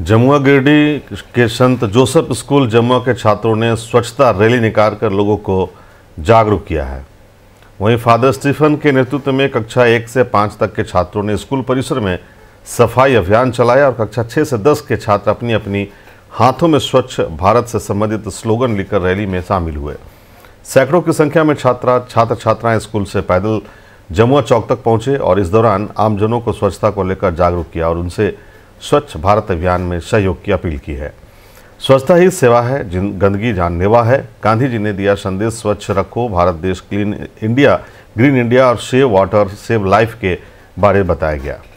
जमुआ गिरडी के संत Joseph school Jamua के छात्रों ने स्वच्छता रैली निकाल कर लोगों को जागरूक किया है वहीं फादर स्टीफन के नेतृत्व में कक्षा एक से पाँच तक के छात्रों ने स्कूल परिसर में सफाई अभियान चलाया और कक्षा छः से दस के छात्र अपनी अपनी हाथों में स्वच्छ भारत से संबंधित स्लोगन लिखकर रैली में शामिल हुए सैकड़ों की संख्या में छात्रा छात्र छात्राएं स्कूल से पैदल जमुआ चौक तक पहुंचे और इस दौरान आमजनों को स्वच्छता को लेकर जागरूक किया और उनसे स्वच्छ भारत अभियान में सहयोग की अपील की है स्वच्छता ही सेवा है जिन गंदगी जाननेवा है गांधी जी ने दिया संदेश स्वच्छ रखो भारत देश क्लीन इंडिया ग्रीन इंडिया और सेव वाटर सेव लाइफ के बारे में बताया गया